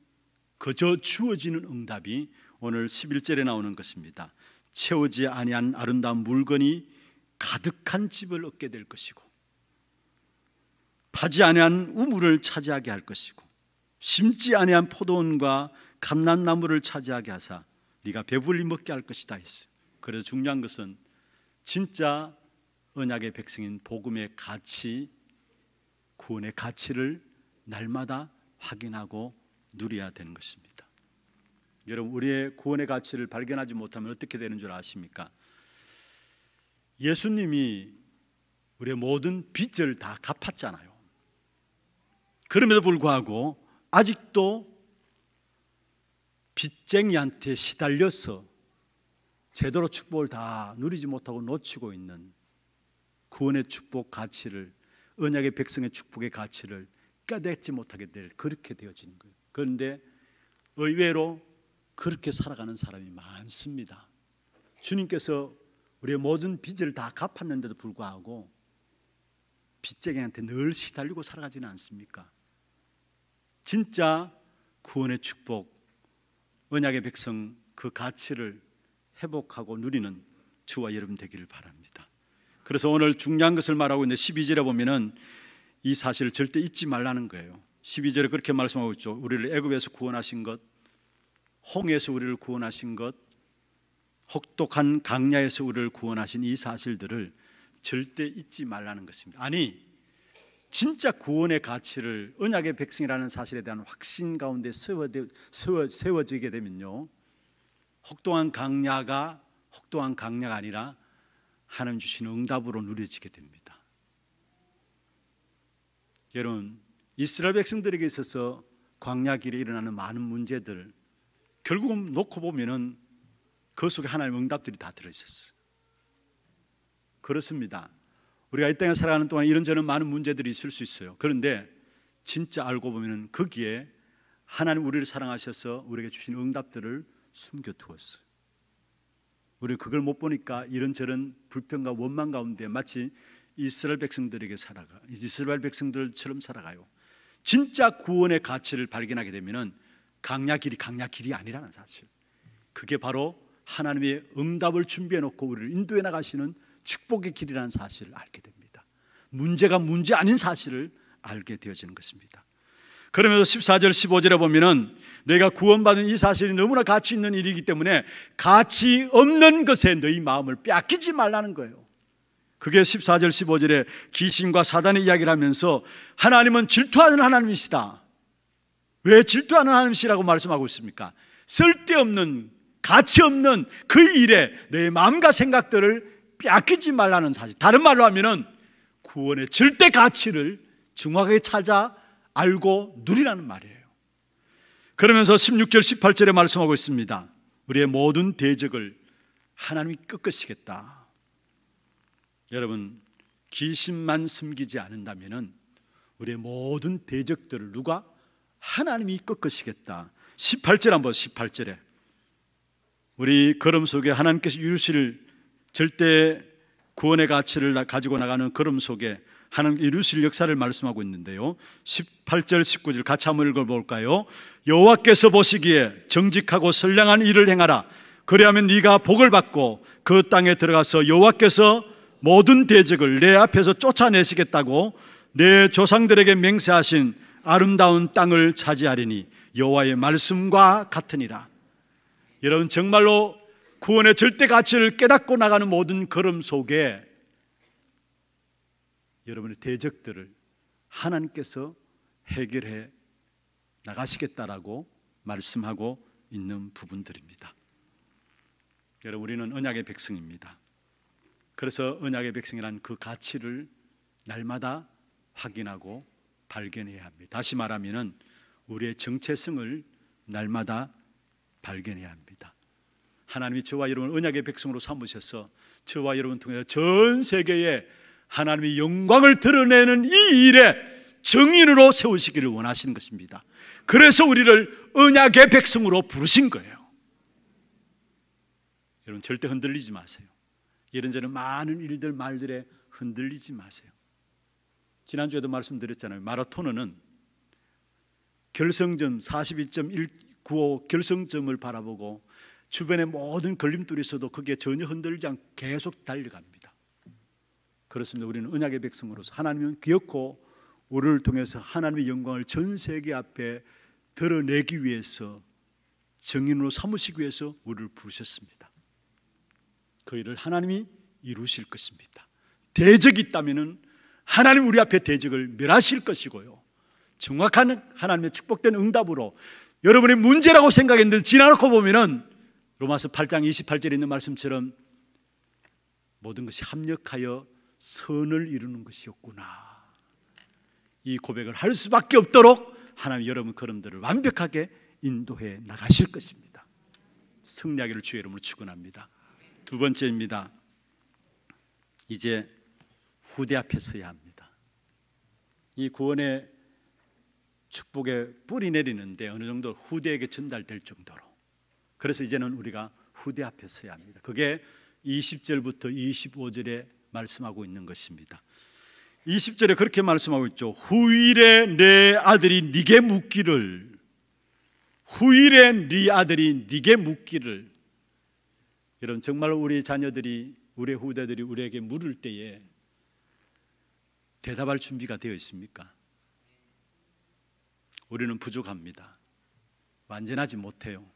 그저 주어지는 응답이 오늘 11절에 나오는 것입니다. 채우지 아니한 아름다운 물건이 가득한 집을 얻게 될 것이고 파지 아니한 우물을 차지하게 할 것이고 심지 아니한 포도원과 감난나무를 차지하게 하사 네가 배불리 먹게 할 것이다 했어요. 그래서 중요한 것은 진짜 언약의 백성인 복음의 가치, 구원의 가치를 날마다 확인하고 누려야 되는 것입니다. 여러분 우리의 구원의 가치를 발견하지 못하면 어떻게 되는 줄 아십니까? 예수님이 우리의 모든 빚을 다 갚았잖아요. 그럼에도 불구하고 아직도 빚쟁이한테 시달려서 제대로 축복을 다 누리지 못하고 놓치고 있는 구원의 축복 가치를 언약의 백성의 축복의 가치를 깨닫지 못하게 될 그렇게 되어지는 거예요. 그런데 의외로 그렇게 살아가는 사람이 많습니다. 주님께서 우리의 모든 빚을 다 갚았는데도 불구하고 빚쟁이한테 늘 시달리고 살아가지는 않습니까? 진짜 구원의 축복, 언약의 백성 그 가치를 회복하고 누리는 주와 여러분 되기를 바랍니다. 그래서 오늘 중요한 것을 말하고 있는데 12절에 보면은 이 사실을 절대 잊지 말라는 거예요. 12절에 그렇게 말씀하고 있죠. 우리를 애굽에서 구원하신 것, 홍에서 우리를 구원하신 것, 혹독한 강야에서 우리를 구원하신 이 사실들을 절대 잊지 말라는 것입니다. 아니, 진짜 구원의 가치를 언약의 백성이라는 사실에 대한 확신 가운데 세워지게 되면요. 혹독한 강야가 혹독한 강야가 아니라 하나님 주신 응답으로 누려지게 됩니다. 여러분, 이스라엘 백성들에게 있어서 광야 길에 일어나는 많은 문제들 결국은 놓고 보면은 그 속에 하나님의 응답들이 다 들어 있었어. 그렇습니다. 우리가 이 땅에 살아가는 동안 이런저런 많은 문제들이 있을 수 있어요. 그런데 진짜 알고 보면은 거기에 하나님 우리를 사랑하셔서 우리에게 주신 응답들을 숨겨 두었어요. 우리 그걸 못 보니까 이런저런 불평과 원망 가운데 마치 이스라엘 백성들에게 살아가 이스라엘 백성들처럼 살아가요. 진짜 구원의 가치를 발견하게 되면은 강약 길이 강약 길이 아니라는 사실. 그게 바로 하나님의 응답을 준비해 놓고 우리를 인도해 나가시는 축복의 길이라는 사실을 알게 됩니다. 문제가 문제 아닌 사실을 알게 되어지는 것입니다. 그러면서 14절 15절에 보면은 내가 구원받은 이 사실이 너무나 가치 있는 일이기 때문에 가치 없는 것에 너희 마음을 뺏기지 말라는 거예요. 그게 14절 15절에 귀신과 사단의 이야기를 하면서 하나님은 질투하는 하나님이시다. 왜 질투하는 하나님이시라고 말씀하고 있습니까? 쓸데없는 가치 없는 그 일에 너의 마음과 생각들을 뺏기지 말라는 사실. 다른 말로 하면은 구원의 절대 가치를 중하게 찾아 알고 누리라는 말이에요. 그러면서 16절 18절에 말씀하고 있습니다. 우리의 모든 대적을 하나님이 끝으이겠다 여러분, 귀신만 숨기지 않는다면 우리의 모든 대적들을 누가 하나님이 끝으이겠다 18절 한번 18절에 우리 걸음 속에 하나님께서 유실을 절대 구원의 가치를 가지고 나가는 걸음 속에 하는 이루실 역사를 말씀하고 있는데요. 18절 19절 같이 한번 읽어 볼까요? 여호와께서 보시기에 정직하고 선량한 일을 행하라. 그리하면 네가 복을 받고 그 땅에 들어가서 여호와께서 모든 대적을 내 앞에서 쫓아내시겠다고 내 조상들에게 맹세하신 아름다운 땅을 차지하리니 여호와의 말씀과 같으니라. 여러분 정말로 구원의 절대 가치를 깨닫고 나가는 모든 걸음 속에 여러분의 대적들을 하나님께서 해결해 나가시겠다라고 말씀하고 있는 부분들입니다. 여러분 우리는 언약의 백성입니다. 그래서 언약의 백성이란 그 가치를 날마다 확인하고 발견해야 합니다. 다시 말하면은 우리의 정체성을 날마다 발견해야 합니다. 하나님이 저와 여러분 언약의 백성으로 삼으셔서 저와 여러분 통해서 전 세계에 하나님의 영광을 드러내는 이 일에 정인으로 세우시기를 원하시는 것입니다. 그래서 우리를 언약의 백성으로 부르신 거예요. 여러분 절대 흔들리지 마세요. 이런저런 많은 일들 말들에 흔들리지 마세요. 지난주에도 말씀드렸잖아요. 마라톤은 결승점 42.195 결승점을 바라보고 주변의 모든 걸림돌에서도 그게 전혀 흔들지 않고 계속 달려갑니다. 그렇습니다. 우리는 은약의 백성으로서 하나님은 귀엽고 우리를 통해서 하나님의 영광을 전 세계 앞에 드러내기 위해서 정인으로 삼으시기 위해서 우리를 부르셨습니다. 그 일을 하나님이 이루실 것입니다. 대적이 있다면 하나님 우리 앞에 대적을 멸하실 것이고요. 정확한 하나님의 축복된 응답으로 여러분의 문제라고 생각했는데 지나놓고 보면 로마서 8장 28절에 있는 말씀처럼 모든 것이 합력하여 선을 이루는 것이었구나. 이 고백을 할 수밖에 없도록 하나님 여러분 걸음들을 완벽하게 인도해 나가실 것입니다. 승리하기를 주의 이름으로 축원합니다. 두 번째입니다. 이제 후대 앞에 서야 합니다. 이 구원의 축복의 뿌리 내리는데 어느 정도 후대에게 전달될 정도로 그래서 이제는 우리가 후대 앞에 서야 합니다. 그게 20절부터 25절에 말씀하고 있는 것입니다. 20절에 그렇게 말씀하고 있죠. 후일에 내 아들이 네게 묻기를 후일에 네 아들이 네게 묻기를 여러분 정말 우리 자녀들이 우리 후대들이 우리에게 물을 때에 대답할 준비가 되어 있습니까? 우리는 부족합니다. 완전하지 못해요.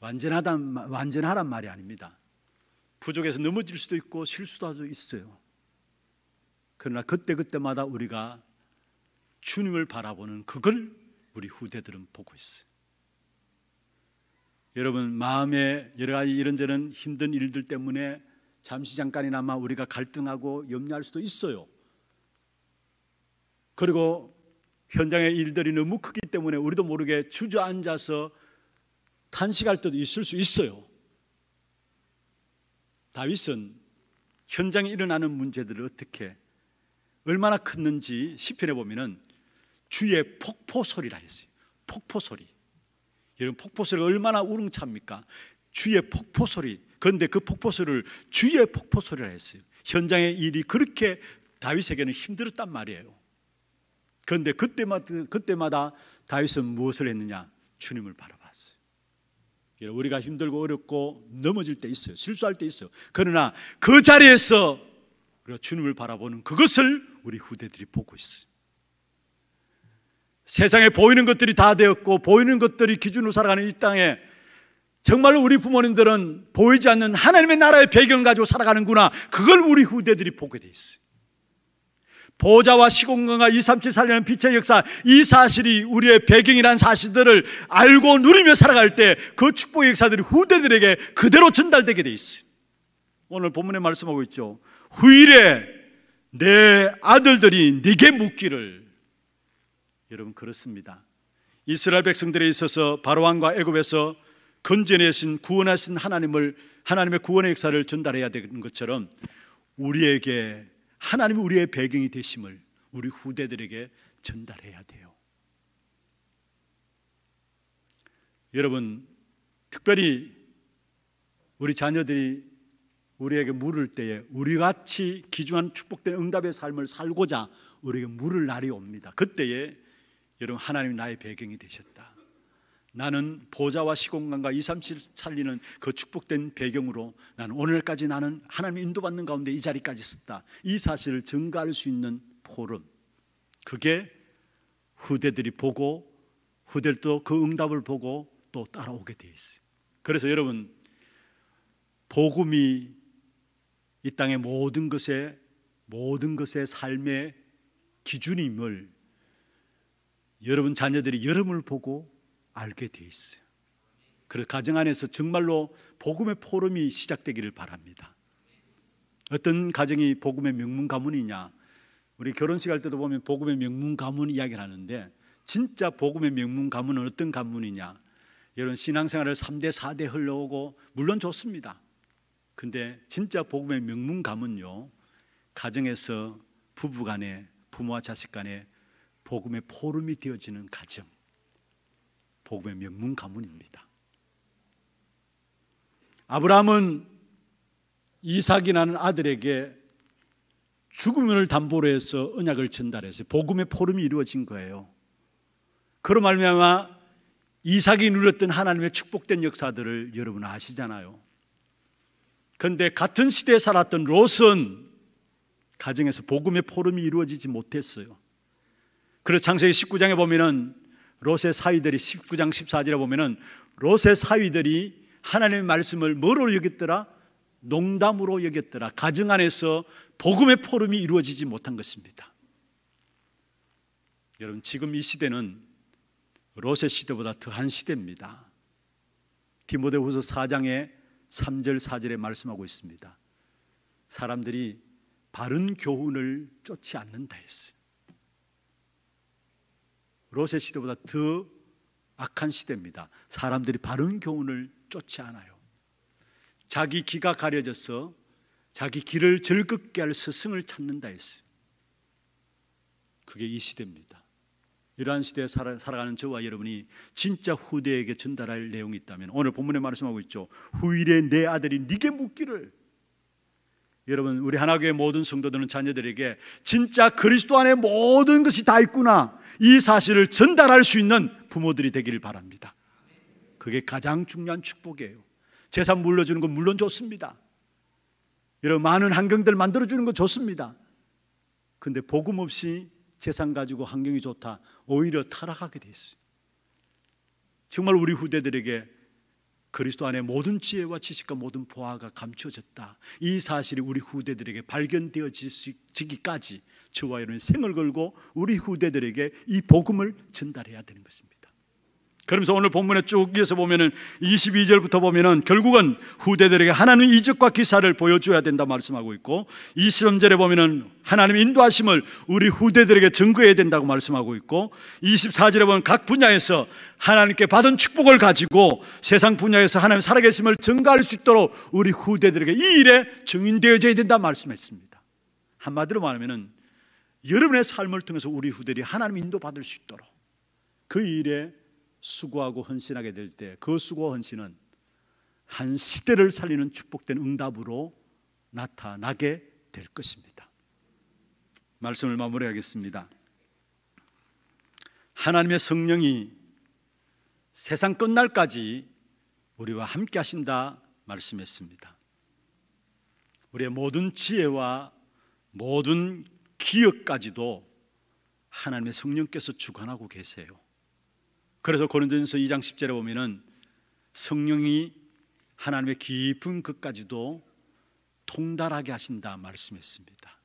완전하단 완전하란 말이 아닙니다. 부족해서 넘어질 수도 있고 실수도 있어요. 그러나 그때그때마다 우리가 주님을 바라보는 그걸 우리 후대들은 보고 있어요. 여러분 마음에 여러 가지 이런저런 힘든 일들 때문에 잠시 잠깐이나마 우리가 갈등하고 염려할 수도 있어요. 그리고 현장의 일들이 너무 크기 때문에 우리도 모르게 주저앉아서 탄식할 때도 있을 수 있어요. 다윗은 현장에 일어나는 문제들을 어떻게 얼마나 컸는지 시편에 보면은 주의 폭포 소리라 했어요. 폭포 소리. 여러분 폭포 소리 얼마나 우렁찹니까? 주의 폭포 소리. 그런데 그 폭포 소리를 주의 폭포 소리라 했어요. 현장의 일이 그렇게 다윗에게는 힘들었단 말이에요. 그런데 그때마다 그때마다 다윗은 무엇을 했느냐? 주님을 바라봤어요. 우리가 힘들고 어렵고 넘어질 때 있어요. 실수할 때 있어요. 그러나 그 자리에서 우리가 주님을 바라보는 그것을 우리 후대들이 보고 있어요. 세상에 보이는 것들이 다 되었고 보이는 것들이 기준으로 살아가는 이 땅에 정말로 우리 부모님들은 보이지 않는 하나님의 나라의 배경 가지고 살아가는구나. 그걸 우리 후대들이 보게 돼 있어요. 보좌와 시공간과 2 3 7 살리는 빛의 역사 이 사실이 우리의 배경이란 사실들을 알고 누리며 살아갈 때 그 축복의 역사들이 후대들에게 그대로 전달되게 돼 있어요 오늘 본문에 말씀하고 있죠 후일에 내 아들들이 네게 묻기를 여러분 그렇습니다 이스라엘 백성들에 있어서 바로왕과 애굽에서 건져내신 구원하신 하나님을 하나님의 구원의 역사를 전달해야 되는 것처럼 우리에게 하나님이 우리의 배경이 되심을 우리 후대들에게 전달해야 돼요. 여러분, 특별히 우리 자녀들이 우리에게 물을 때에 우리 같이 기중한 축복된 응답의 삶을 살고자 우리에게 물을 날이 옵니다. 그때에 여러분 하나님 나의 배경이 되셨다. 나는 보좌와 시공간과 237 살리는 그 축복된 배경으로 나는 오늘까지 나는 하나님 인도받는 가운데 이 자리까지 섰다. 이 사실을 증가할 수 있는 포럼. 그게 후대들이 보고 후대들도 그 응답을 보고 또 따라오게 되어 있어요. 그래서 여러분 복음이 이 땅의 모든 것에 모든 것의 삶의 기준임을 여러분 자녀들이 여름을 보고 알게 돼 있어요. 그 가정 안에서 정말로 복음의 포럼이 시작되기를 바랍니다. 어떤 가정이 복음의 명문 가문이냐? 우리 결혼식 할 때도 보면 복음의 명문 가문 이야기를 하는데 진짜 복음의 명문 가문은 어떤 가문이냐? 이런 신앙생활을 3대 4대 흘러오고 물론 좋습니다. 근데 진짜 복음의 명문 가문요. 가정에서 부부 간에 부모와 자식 간에 복음의 포럼이 되어지는 가정. 복음의 명문 가문입니다. 아브라함은 이삭이라는 아들에게 죽음을 담보로 해서 언약을 전달해서 복음의 포럼이 이루어진 거예요. 그로 말미암아 이삭이 누렸던 하나님의 축복된 역사들을 여러분 아시잖아요. 그런데 같은 시대에 살았던 롯은 가정에서 복음의 포럼이 이루어지지 못했어요. 그래서 창세기 19장에 보면은 롯의 사위들이 19장 14절에 보면은 롯의 사위들이 하나님의 말씀을 뭐로 여겼더라? 농담으로 여겼더라. 가정 안에서 복음의 포럼이 이루어지지 못한 것입니다. 여러분, 지금 이 시대는 롯의 시대보다 더한 시대입니다. 디모데후서 4장에 3절 4절에 말씀하고 있습니다. 사람들이 바른 교훈을 쫓지 않는다 했어요. 로세 시대보다 더 악한 시대입니다. 사람들이 바른 교훈을 쫓지 않아요. 자기 귀가 가려져서 자기 귀를 즐겁게 할 스승을 찾는다 했어요. 그게 이 시대입니다. 이러한 시대에 살아, 가는 저와 여러분이 진짜 후대에게 전달할 내용이 있다면 오늘 본문에 말씀하고 있죠. 후일에 내 아들이 네게 묻기를 여러분 우리 하나교회 모든 성도들은 자녀들에게 진짜 그리스도 안에 모든 것이 다 있구나 이 사실을 전달할 수 있는 부모들이 되기를 바랍니다. 그게 가장 중요한 축복이에요. 재산 물려주는 건 물론 좋습니다. 여러분 많은 환경들 만들어 주는 건 좋습니다. 근데 복음 없이 재산 가지고 환경이 좋다 오히려 타락하게 돼 있어요. 정말 우리 후대들에게 그리스도 안에 모든 지혜와 지식과 모든 보화가 감춰졌다. 이 사실이 우리 후대들에게 발견되어지기까지 저와 여러분 생을 걸고 우리 후대들에게 이 복음을 전달해야 되는 것입니다. 그러면서 오늘 본문에 쭉 이어서 보면은 22절부터 보면은 결국은 후대들에게 하나님 의 이적과 기사를 보여줘야 된다 말씀하고 있고 23절에 보면은 하나님 인도하심을 우리 후대들에게 증거해야 된다고 말씀하고 있고 24절에 보면 각 분야에서 하나님께 받은 축복을 가지고 세상 분야에서 하나님 살아계심을 증가할 수 있도록 우리 후대들에게 이 일에 증인되어져야 된다 말씀했습니다. 한마디로 말하면은 여러분의 삶을 통해서 우리 후대들이 하나님 인도받을 수 있도록 그 일에 수고하고 헌신하게 될 때 그 수고 헌신은 한 시대를 살리는 축복된 응답으로 나타나게 될 것입니다. 말씀을 마무리하겠습니다. 하나님의 성령이 세상 끝날까지 우리와 함께 하신다 말씀했습니다. 우리의 모든 지혜와 모든 기억까지도 하나님의 성령께서 주관하고 계세요. 그래서 고린도전서 2장 10절에 보면은 성령이 하나님의 깊은 끝까지도 통달하게 하신다 말씀했습니다.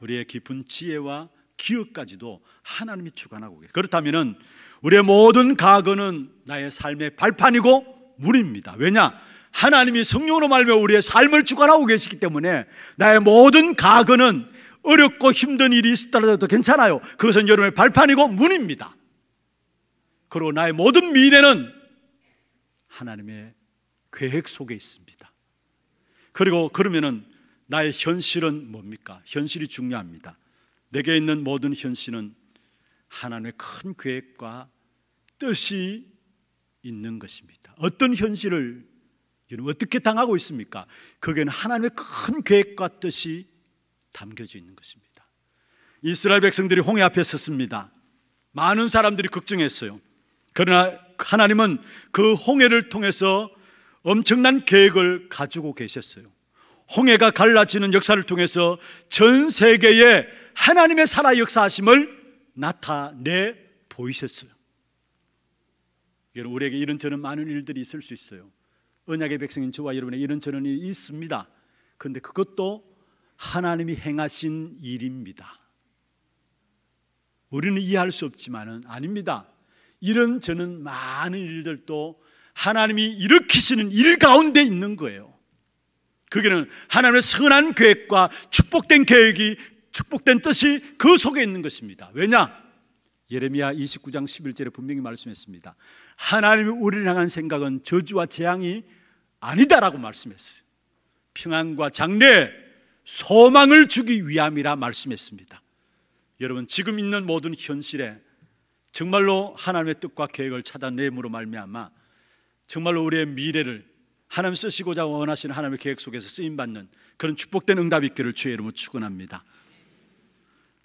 우리의 깊은 지혜와 기억까지도 하나님이 주관하고 계세요. 그렇다면은 우리의 모든 과거는 나의 삶의 발판이고 물입니다. 왜냐? 하나님이 성령으로 말미 우리의 삶을 주관하고 계시기 때문에 나의 모든 과거는 어렵고 힘든 일이 있었더라도 괜찮아요. 그것은 여러분의 발판이고 문입니다. 그리고 나의 모든 미래는 하나님의 계획 속에 있습니다. 그리고 그러면은 나의 현실은 뭡니까? 현실이 중요합니다. 내게 있는 모든 현실은 하나님의 큰 계획과 뜻이 있는 것입니다. 어떤 현실을 여러분 어떻게 당하고 있습니까? 거기에는 하나님의 큰 계획과 뜻이 담겨져 있는 것입니다. 이스라엘 백성들이 홍해 앞에 섰습니다. 많은 사람들이 걱정했어요. 그러나 하나님은 그 홍해를 통해서 엄청난 계획을 가지고 계셨어요. 홍해가 갈라지는 역사를 통해서 전 세계에 하나님의 살아 역사하심을 나타내 보이셨어요. 여러분, 우리에게 이런 저런 많은 일들이 있을 수 있어요. 언약의 백성인 저와 여러분에 이런 저런 일이 있습니다. 그런데 그것도 하나님이 행하신 일입니다. 우리는 이해할 수 없지만은 아닙니다. 이런 저는 많은 일들도 하나님이 일으키시는 일 가운데 있는 거예요. 그게는 하나님의 선한 계획과 축복된 계획이 축복된 뜻이 그 속에 있는 것입니다. 왜냐? 예레미야 29장 11절에 분명히 말씀했습니다. 하나님이 우리를 향한 생각은 저주와 재앙이 아니다라고 말씀했어요. 평안과 장래, 소망을 주기 위함이라 말씀했습니다. 여러분 지금 있는 모든 현실에 정말로 하나님의 뜻과 계획을 찾아내므로 말미암아 정말로 우리의 미래를 하나님 쓰시고자 원하시는 하나님의 계획 속에서 쓰임 받는 그런 축복된 응답 있기를 주의 이름으로 축원합니다.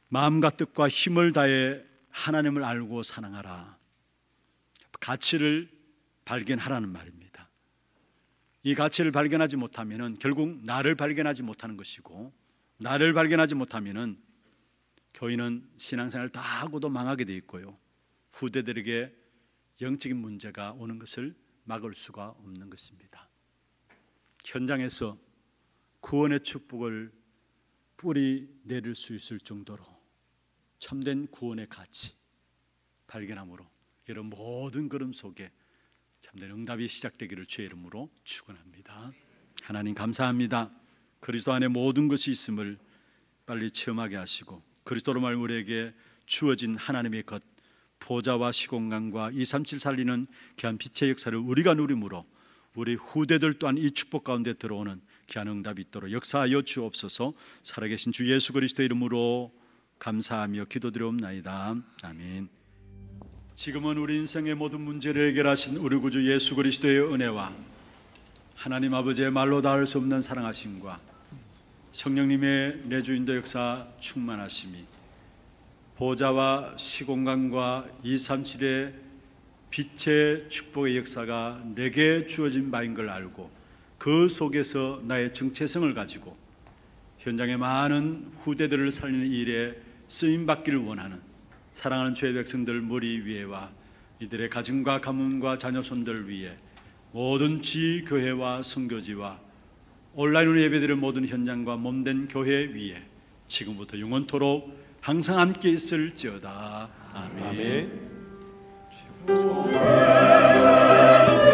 마음과 뜻과 힘을 다해 하나님을 알고 사랑하라. 가치를 발견하라는 말입니다. 이 가치를 발견하지 못하면은 결국 나를 발견하지 못하는 것이고 나를 발견하지 못하면은 교인은 신앙생활 다 하고도 망하게 돼 있고요. 후대들에게 영적인 문제가 오는 것을 막을 수가 없는 것입니다. 현장에서 구원의 축복을 뿌리 내릴 수 있을 정도로 참된 구원의 가치 발견함으로 이런 모든 걸음 속에 참된 응답이 시작되기를 주의 이름으로 축원합니다. 하나님 감사합니다. 그리스도 안에 모든 것이 있음을 빨리 체험하게 하시고 그리스도로 말 우리에게 주어진 하나님의 것 보좌와 시공간과 237 살리는 귀한 빛의 역사를 우리가 누림으로 우리 후대들 또한 이 축복 가운데 들어오는 귀한 응답이 있도록 역사하여 주옵소서 살아계신 주 예수 그리스도 이름으로 감사하며 기도드려옵나이다 아멘 지금은 우리 인생의 모든 문제를 해결하신 우리 구주 예수 그리스도의 은혜와 하나님 아버지의 말로 닿을 수 없는 사랑하심과 성령님의 내주인도 역사 충만하심이 보좌와 시공간과 이삼실의 빛의 축복의 역사가 내게 주어진 바인 걸 알고 그 속에서 나의 정체성을 가지고 현장의 많은 후대들을 살리는 일에 쓰임 받기를 원하는 사랑하는 주의 백성들 머리 위에와 이들의 가정과 가문과 자녀손들 위에 모든 지 교회와 성교지와 온라인으로 예배드리는 모든 현장과 몸된 교회 위에 지금부터 영원토록 항상 함께 있을지어다. 아멘. 아멘.